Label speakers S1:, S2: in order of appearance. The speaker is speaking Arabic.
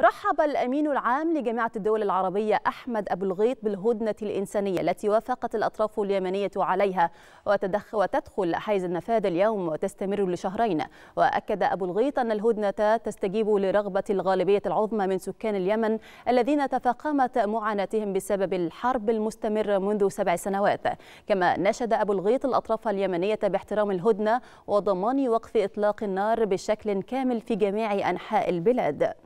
S1: رحب الأمين العام لجامعة الدول العربية أحمد أبو الغيط بالهدنة الإنسانية التي وافقت الأطراف اليمنية عليها وتدخل حيز النفاذ اليوم وتستمر لشهرين وأكد أبو الغيط أن الهدنة تستجيب لرغبة الغالبية العظمى من سكان اليمن الذين تفاقمت معاناتهم بسبب الحرب المستمرة منذ سبع سنوات كما نشد أبو الغيط الأطراف اليمنية باحترام الهدنة وضمان وقف إطلاق النار بشكل كامل في جميع أنحاء البلاد